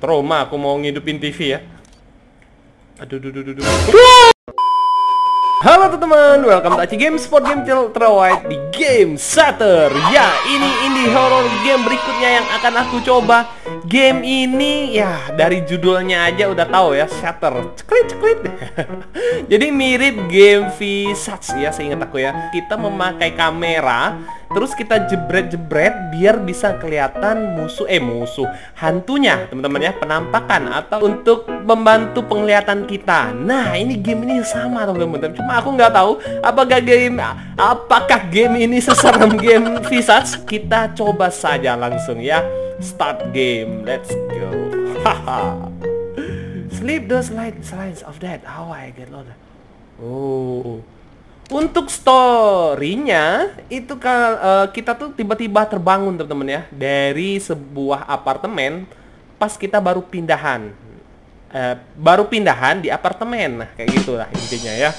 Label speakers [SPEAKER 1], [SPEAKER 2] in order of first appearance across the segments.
[SPEAKER 1] Trauma aku mau ngidupin TV ya. Aduh, duh, duh, duh, duh. Halo teman-teman, welcome to Aci Games Sport Game Channel terwide di Game Shatter. Ya, ini indie horror game berikutnya yang akan aku coba Game ini, ya dari judulnya aja udah tahu ya, Shatter Ceklit, ceklit Jadi mirip game Visage ya, seingat aku ya Kita memakai kamera Terus kita jebret-jebret biar bisa kelihatan musuh, eh musuh Hantunya, teman-teman ya, penampakan Atau untuk membantu penglihatan kita Nah, ini game ini sama teman-teman Cuma aku nggak tahu apakah game apakah game ini seserem game Visage. Kita coba saja langsung ya. Start game. Let's go. Sleep those light signs of that. How I get lost. Oh. Untuk story-nya itu eh, kita tuh tiba-tiba terbangun teman-teman ya dari sebuah apartemen pas kita baru pindahan. Eh, baru pindahan di apartemen nah kayak gitulah intinya ya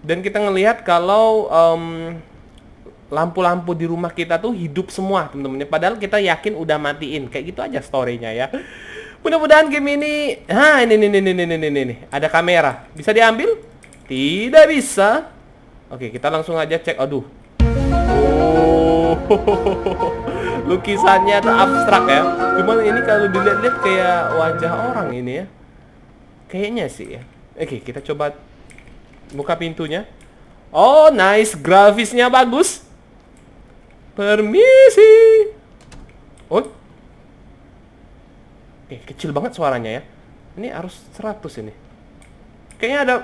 [SPEAKER 1] dan kita ngelihat kalau um, lampu-lampu di rumah kita tuh hidup semua temen temennya padahal kita yakin udah matiin kayak gitu aja storynya ya mudah-mudahan game ini ha ini ini ini ini ini ini ada kamera bisa diambil tidak bisa oke kita langsung aja cek aduh oh lukisannya tuh abstrak ya cuman ini kalau dilihat-lihat kayak wajah orang ini ya kayaknya sih ya oke kita coba Buka pintunya. Oh, nice. Grafisnya bagus. Permisi. Oh. Oke, kecil banget suaranya ya. Ini harus 100 ini. Kayaknya ada...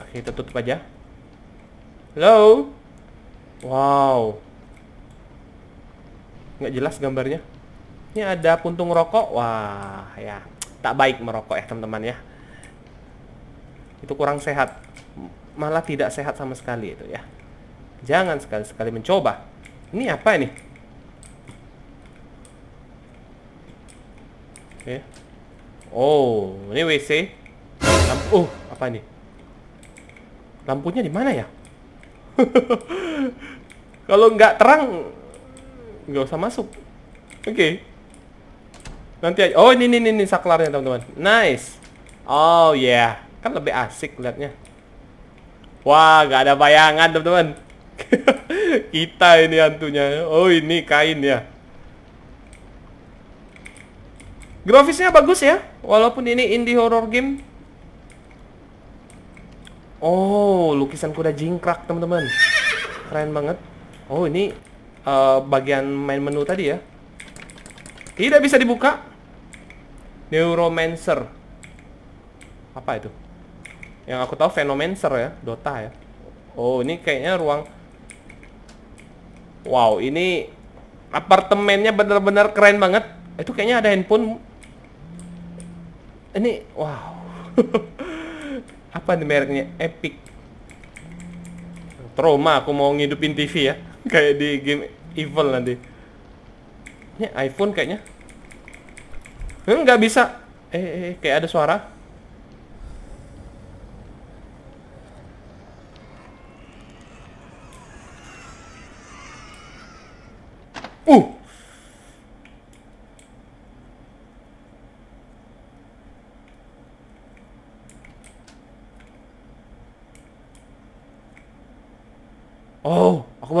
[SPEAKER 1] Oke, kita tutup aja. Hello. Wow. Nggak jelas gambarnya. Ini ada puntung rokok. Wah, ya. Tak baik merokok ya, teman-teman ya. Itu kurang sehat malah tidak sehat sama sekali itu ya. Jangan sekali-sekali mencoba. Ini apa ini? Oke. Okay. Oh, ini WC. Lampu. Oh, apa ini? Lampunya di mana ya? Kalau nggak terang, nggak usah masuk. Oke. Okay. Nanti aja. Oh, ini, ini, ini saklarnya, teman-teman. Nice. Oh, yeah. Kan lebih asik liatnya. Wah, gak ada bayangan, teman-teman. Kita ini hantunya. Oh, ini kain ya. Grafisnya bagus ya. Walaupun ini indie horror game. Oh, lukisan kuda jingkrak, teman-teman. Keren banget. Oh, ini uh, bagian main menu tadi ya. Tidak bisa dibuka. Neuromancer. Apa itu? Yang aku tahu Venomancer ya, Dota ya. Oh, ini kayaknya ruang Wow, ini apartemennya benar-benar keren banget. Itu kayaknya ada handphone. Ini wow. Apa nih mereknya? Epic. Trauma aku mau ngidupin TV ya. Kayak di game Evil nanti. Ini iPhone kayaknya. Hmm, nggak bisa. Eh, eh, eh, kayak ada suara.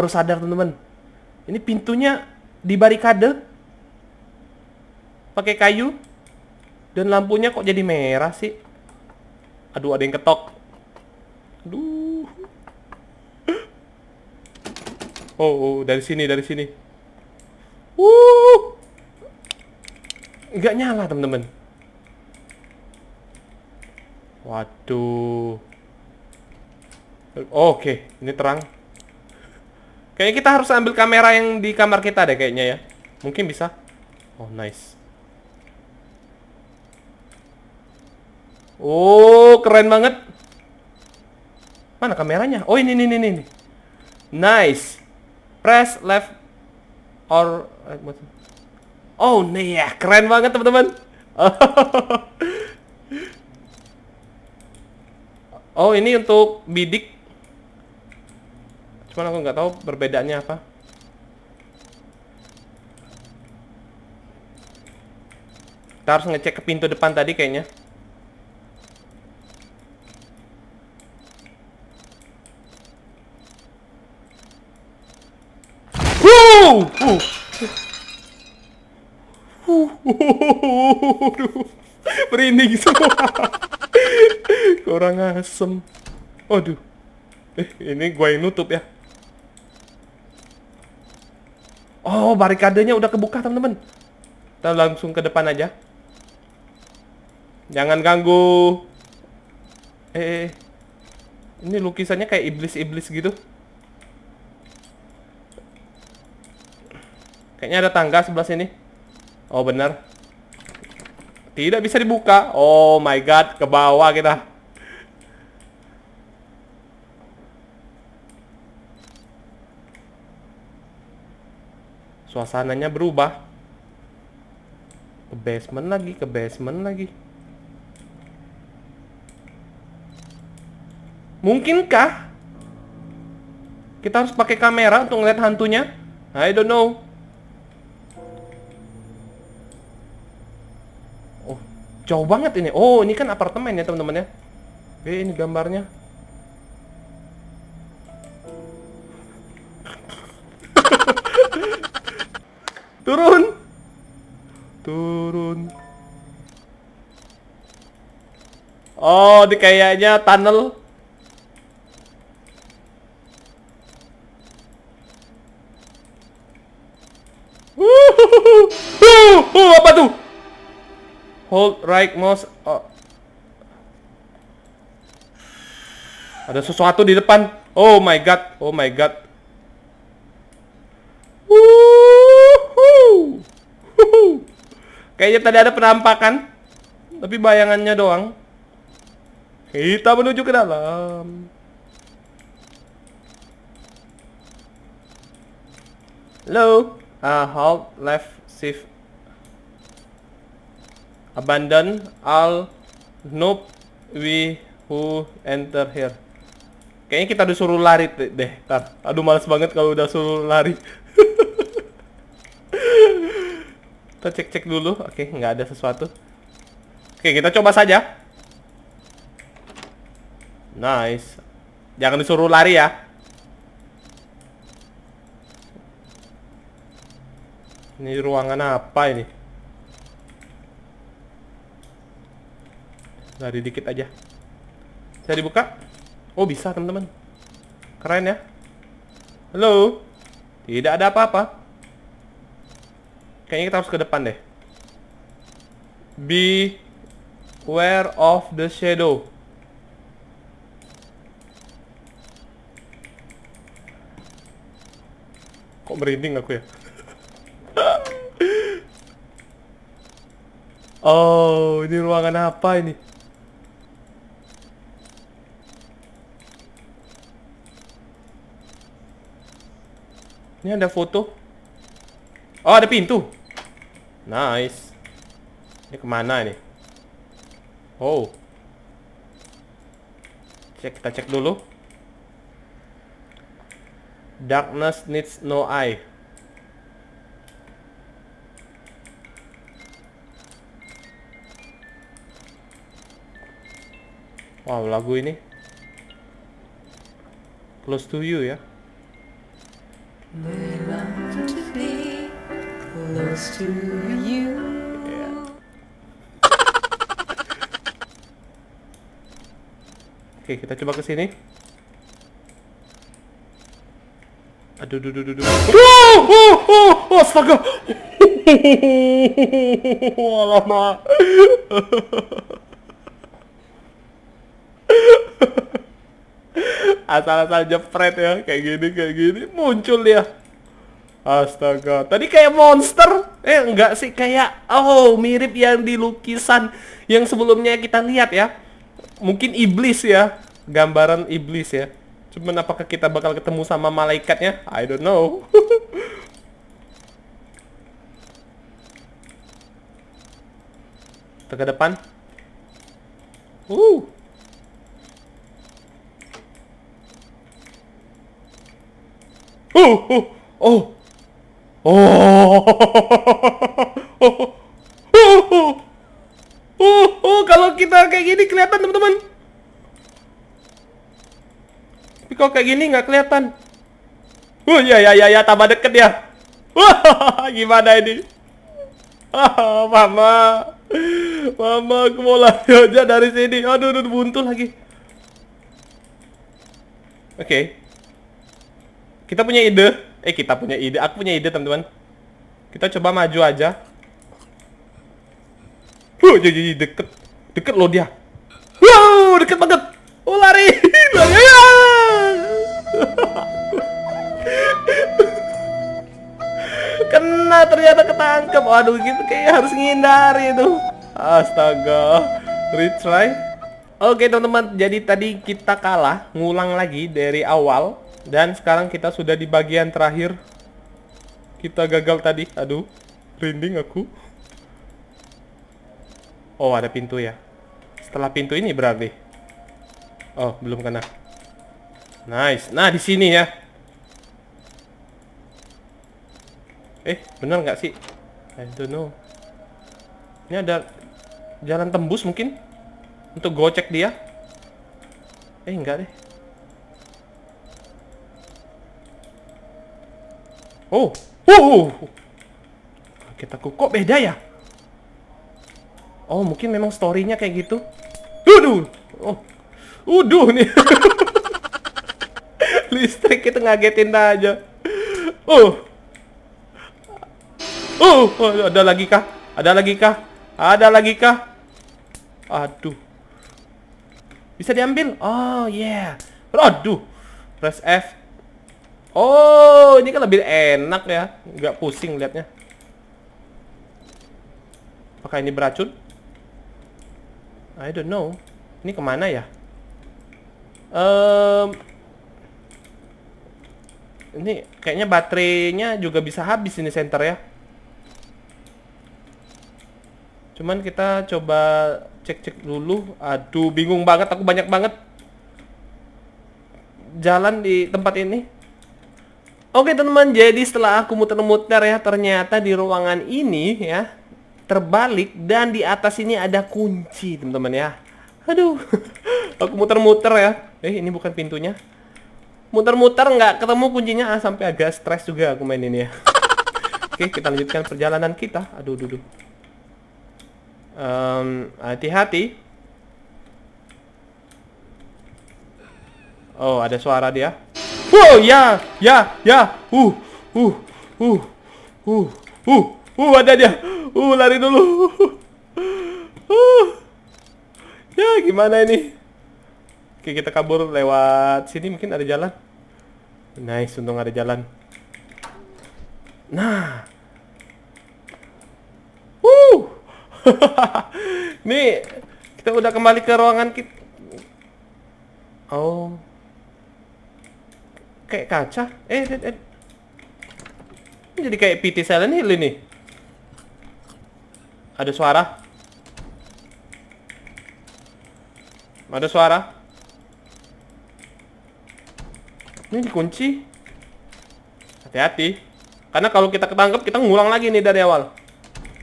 [SPEAKER 1] baru sadar teman-teman. Ini pintunya di barikade. Pakai kayu. Dan lampunya kok jadi merah sih? Aduh, ada yang ketok. Aduh. Oh, oh dari sini, dari sini. uh, Nggak nyala, teman-teman. Waduh. Oke, okay. ini terang. Kayaknya kita harus ambil kamera yang di kamar kita deh kayaknya ya. Mungkin bisa. Oh, nice. Oh, keren banget. Mana kameranya? Oh, ini, ini, ini, ini. Nice. Press left or... Eh, oh, nih ya. Keren banget, teman-teman. oh, ini untuk bidik Cuman aku nggak tahu perbedaannya apa. Kita harus ngecek ke pintu depan tadi kayaknya. Wow! Uh. Uh. Merinding semua. Kurang asem. Aduh. Eh, ini gue yang nutup ya. Oh, barikadenya udah kebuka, teman-teman. Kita langsung ke depan aja. Jangan ganggu. Eh, eh, eh, Ini lukisannya kayak iblis-iblis gitu. Kayaknya ada tangga sebelah sini. Oh, benar. Tidak bisa dibuka. Oh my god, ke bawah kita. Suasananya berubah. Ke basement lagi, ke basement lagi. Mungkinkah kita harus pakai kamera untuk ngeliat hantunya? I don't know. Oh, jauh banget ini. Oh, ini kan apartemen ya teman-teman ya. Oke, ini gambarnya. Turun. Turun. Oh, di kayaknya tunnel. Uh, uh, apa tuh? Hold right mouse. Oh. Ada sesuatu di depan. Oh my god. Oh my god. Uh. Kayaknya tadi ada penampakan Tapi bayangannya doang Kita menuju ke dalam Halo uh, Halt Left Shift Abandon All Noob We Who Enter Here Kayaknya kita disuruh lari deh Aduh males banget kalau udah suruh lari Kita cek-cek dulu. Oke, nggak ada sesuatu. Oke, kita coba saja. Nice. Jangan disuruh lari ya. Ini ruangan apa ini? Lari dikit aja. Bisa dibuka? Oh, bisa, teman-teman. Keren ya. Halo. Tidak ada apa-apa. Kayaknya kita harus ke depan deh. Be aware of the shadow. Kok merinding aku ya? oh, ini ruangan apa ini? Ini ada foto Oh, ada pintu. Nice. Ini kemana ini? Oh. Cek, kita cek dulu. Darkness needs no eye. Wow, lagu ini. Close to you ya. Yeah?
[SPEAKER 2] close to you.
[SPEAKER 1] Oke, kita coba ke sini. Aduh, duh, duh, duh, duh. Oh, oh, oh, oh, astaga. Oh, lama. Asal-asal jepret ya, kayak gini, kayak gini, muncul dia. Ya. Astaga, tadi kayak monster. Eh, enggak sih, kayak oh, mirip yang di lukisan yang sebelumnya kita lihat ya. Mungkin iblis ya, gambaran iblis ya. Cuman apakah kita bakal ketemu sama malaikatnya? I don't know. Kita ke depan. Uh. uh, uh. Oh oh Oh, Oh. oh. Kalau kita kayak gini kelihatan, teman-teman. Tapi kalau kayak gini nggak kelihatan. Oh, ya ya ya ya tambah deket ya. Wah, gimana ini? Ah, mama. Mama, aku mau lari aja dari sini. Aduh, aduh buntu lagi. Oke. Okay. Kita punya ide. Eh kita punya ide, aku punya ide teman-teman. Kita coba maju aja. Huh, jadi deket, deket loh dia. Wow, deket banget. Oh lari, lari ya. Kena ternyata ketangkep. Waduh, gitu kayak harus ngindari itu. Astaga, retry. Oke teman-teman, jadi tadi kita kalah, ngulang lagi dari awal dan sekarang kita sudah di bagian terakhir. Kita gagal tadi. Aduh, rinding aku. Oh, ada pintu ya. Setelah pintu ini berarti. Oh, belum kena. Nice. Nah, di sini ya. Eh, bener nggak sih? I don't know. Ini ada jalan tembus mungkin? Untuk gocek dia? Eh, enggak deh. Oh. uh, oh, oh. Kaget aku. Kok beda ya? Oh, mungkin memang storynya kayak gitu. Uduh. Oh. Uduh nih. Listrik kita ngagetin aja. Oh. Oh, oh, ada lagi kah? Ada lagi kah? Ada lagi kah? Aduh. Bisa diambil? Oh, yeah. Aduh. Press F Oh, ini kan lebih enak ya. Nggak pusing liatnya. Apakah ini beracun? I don't know. Ini kemana ya? Um, ini kayaknya baterainya juga bisa habis ini center ya. Cuman kita coba cek-cek dulu. Aduh, bingung banget. Aku banyak banget jalan di tempat ini. Oke teman-teman, jadi setelah aku muter-muter ya, ternyata di ruangan ini ya, terbalik dan di atas ini ada kunci teman-teman ya. Aduh, aku muter-muter ya. Eh, ini bukan pintunya. Muter-muter nggak ketemu kuncinya, ah, sampai agak stres juga aku main ini ya. Oke, kita lanjutkan perjalanan kita. Aduh, aduh, Um, hati-hati. Oh, ada suara dia. Wow, ya, ya, ya. Uh, uh, uh, uh, uh, uh, ada dia. Uh, lari dulu. Uh. Ya, gimana ini? Oke, kita kabur lewat sini mungkin ada jalan. Nice, untung ada jalan. Nah. Uh. Nih, kita udah kembali ke ruangan kita. Oh kayak kaca. Eh, eh, eh. jadi kayak PT Silent Hill ini. Ada suara. Ada suara. Ini dikunci. Hati-hati. Karena kalau kita ketangkep, kita ngulang lagi nih dari awal.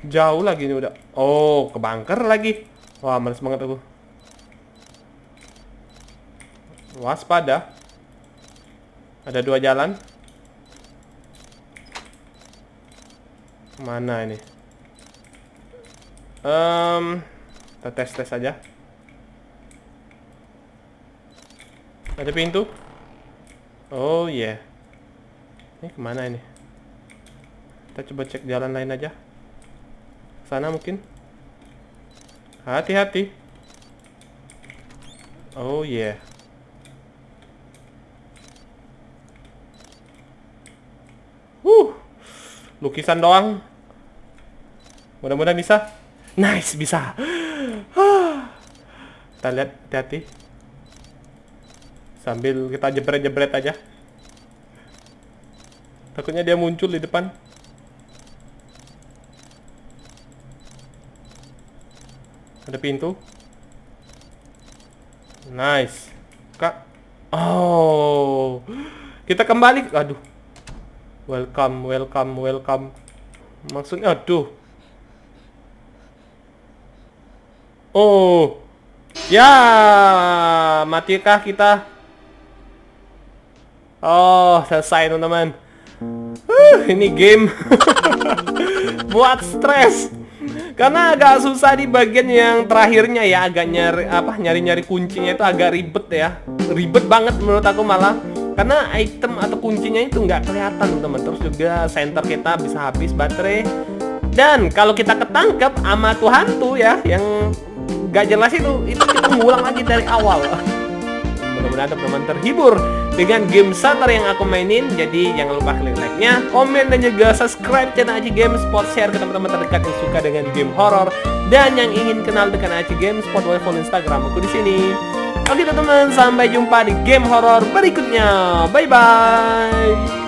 [SPEAKER 1] Jauh lagi nih udah. Oh, ke bunker lagi. Wah, males banget aku. Waspada. Ada dua jalan. Mana ini? Um, kita tes-tes aja. Ada pintu? Oh, iya. Yeah. Ini kemana ini? Kita coba cek jalan lain aja. Sana mungkin. Hati-hati. Oh, iya. Yeah. Lukisan doang. Mudah-mudahan bisa. Nice, bisa. kita lihat hati-hati. Sambil kita jebret-jebret aja. Takutnya dia muncul di depan. Ada pintu. Nice. Kak. Oh. Kita kembali. Aduh. Welcome, welcome, welcome. Maksudnya, aduh. Oh. Ya, matikah kita? Oh, selesai teman-teman. Uh, ini game buat stres. Karena agak susah di bagian yang terakhirnya ya, agak nyari apa nyari-nyari kuncinya itu agak ribet ya. Ribet banget menurut aku malah karena item atau kuncinya itu nggak kelihatan teman-teman terus juga center kita bisa habis baterai dan kalau kita ketangkep sama tuh hantu ya yang nggak jelas itu itu kita ngulang lagi dari awal mudah-mudahan teman-teman terhibur dengan game Shutter yang aku mainin jadi jangan lupa klik like-nya komen dan juga subscribe channel Aci Gamespot share ke teman-teman terdekat yang suka dengan game horor dan yang ingin kenal dengan Aci Gamespot boleh follow Instagram aku di sini Oke teman-teman, sampai jumpa di game horor berikutnya. Bye bye.